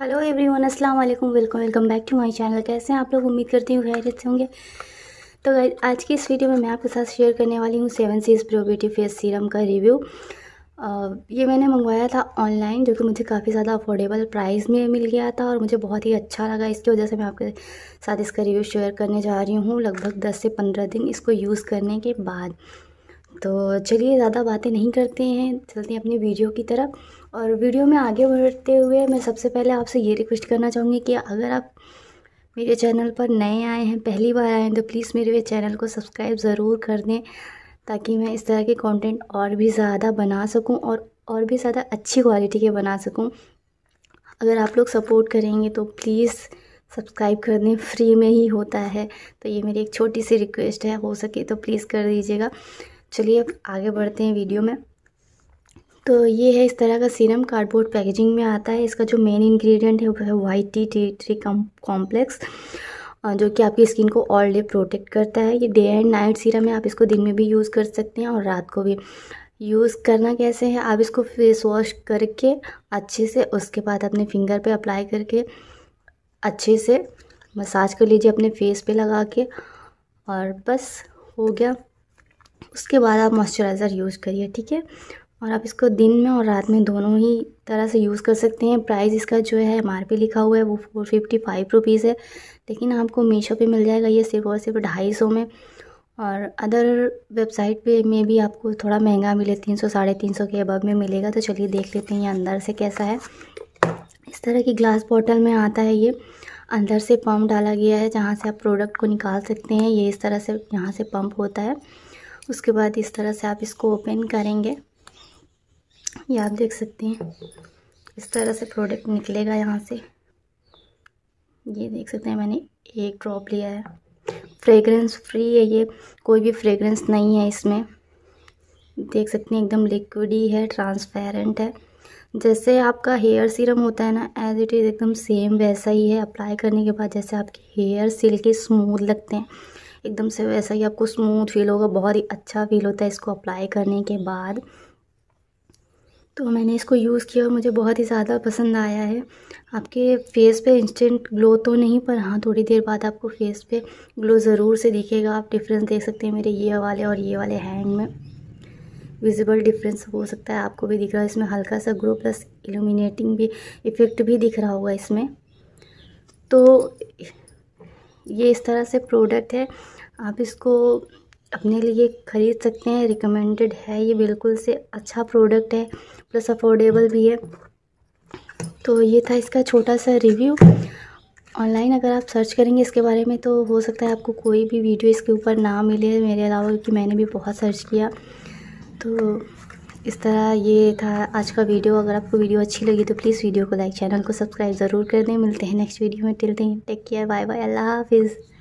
hello everyone अस्सलाम वालेकुम welcome welcome back to my channel कैसे हैं आप लोग उम्मीद करती हूँ खैरियत से होंगे तो आज की इस वीडियो में मैं आपके साथ शेयर करने वाली हूँ seven seas pro beauty face serum का रिव्यू ये मैंने मंगवाया था ऑनलाइन जो कि मुझे काफ़ी ज़्यादा अफोर्डेबल प्राइस में मिल गया था और मुझे बहुत ही अच्छा लगा इसकी वजह से मैं आपके साथ इसका रिव्यू शेयर करने जा रही हूँ लगभग दस से पंद्रह दिन इसको यूज़ करने के बाद तो चलिए ज़्यादा बातें नहीं करते हैं चलते हैं अपनी वीडियो की तरफ और वीडियो में आगे बढ़ते हुए मैं सबसे पहले आपसे ये रिक्वेस्ट करना चाहूँगी कि अगर आप मेरे चैनल पर नए आए हैं पहली बार आए हैं तो प्लीज़ मेरे चैनल को सब्सक्राइब ज़रूर कर दें ताकि मैं इस तरह के कंटेंट और भी ज़्यादा बना सकूं और और भी ज़्यादा अच्छी क्वालिटी के बना सकूं अगर आप लोग सपोर्ट करेंगे तो प्लीज़ सब्सक्राइब कर दें फ्री में ही होता है तो ये मेरी एक छोटी सी रिक्वेस्ट है हो सके तो प्लीज़ कर दीजिएगा चलिए अब आगे बढ़ते हैं वीडियो में तो ये है इस तरह का सीरम कार्डबोर्ड पैकेजिंग में आता है इसका जो मेन इंग्रेडिएंट है वो है white tea tea tree complex जो कि आपकी स्किन को ऑल डे प्रोटेक्ट करता है ये डे एंड नाइट सीरम है आप इसको दिन में भी यूज़ कर सकते हैं और रात को भी यूज़ करना कैसे है आप इसको फेस वॉश करके अच्छे से उसके बाद अपने फिंगर पर अप्लाई करके अच्छे से मसाज कर लीजिए अपने फेस पर लगा के और बस हो गया उसके बाद आप मॉइस्चराइज़र यूज़ करिए ठीक है और आप इसको दिन में और रात में दोनों ही तरह से यूज़ कर सकते हैं प्राइस इसका जो है एम लिखा हुआ है वो फोर फिफ्टी फाइव रुपीज़ है लेकिन आपको मीशो पे मिल जाएगा ये सिर्फ और सिर्फ ढाई सौ में और अदर वेबसाइट पे में भी आपको थोड़ा महंगा मिले तीन सौ साढ़े तीन सौ के अबब में मिलेगा तो चलिए देख लेते हैं ये अंदर से कैसा है इस तरह की ग्लास बॉटल में आता है ये अंदर से पम्प डाला गया है जहाँ से आप प्रोडक्ट को निकाल सकते हैं ये इस तरह से यहाँ से पम्प होता है उसके बाद इस तरह से आप इसको ओपन करेंगे ये आप देख सकते हैं इस तरह से प्रोडक्ट निकलेगा यहाँ से ये देख सकते हैं मैंने एक ड्रॉप लिया है फ्रेगरेंस फ्री है ये कोई भी फ्रेगरेंस नहीं है इसमें देख सकते हैं एकदम लिक्विड ही है ट्रांसपेरेंट है जैसे आपका हेयर सीरम होता है ना एज इट इज़ एकदम सेम वैसा ही है अप्लाई करने के बाद जैसे आपके हेयर सिल्की स्मूथ लगते हैं एकदम से वैसा ही आपको स्मूथ फील होगा बहुत ही अच्छा फील होता है इसको अप्लाई करने के बाद तो मैंने इसको यूज़ किया और मुझे बहुत ही ज़्यादा पसंद आया है आपके फेस पे इंस्टेंट ग्लो तो नहीं पर हाँ थोड़ी देर बाद आपको फेस पे ग्लो ज़रूर से दिखेगा आप डिफरेंस देख सकते हैं मेरे ये वाले और ये वाले हैंड में विजिबल डिफरेंस हो सकता है आपको भी दिख रहा है इसमें हल्का सा ग्लो प्लस इल्यूमिनेटिंग भी इफ़ेक्ट भी दिख रहा होगा इसमें तो ये इस तरह से प्रोडक्ट है आप इसको अपने लिए ख़रीद सकते हैं रिकमेंडेड है ये बिल्कुल से अच्छा प्रोडक्ट है प्लस अफोर्डेबल भी है तो ये था इसका छोटा सा रिव्यू ऑनलाइन अगर आप सर्च करेंगे इसके बारे में तो हो सकता है आपको कोई भी वीडियो इसके ऊपर ना मिले मेरे अलावा क्योंकि मैंने भी बहुत सर्च किया तो इस तरह ये था आज का वीडियो अगर आपको वीडियो अच्छी लगी तो प्लीज़ वीडियो को लाइक चैनल को सब्सक्राइब ज़रूर कर दें मिलते हैं नेक्स्ट वीडियो में till then take care bye bye अल्लाह हाफिज़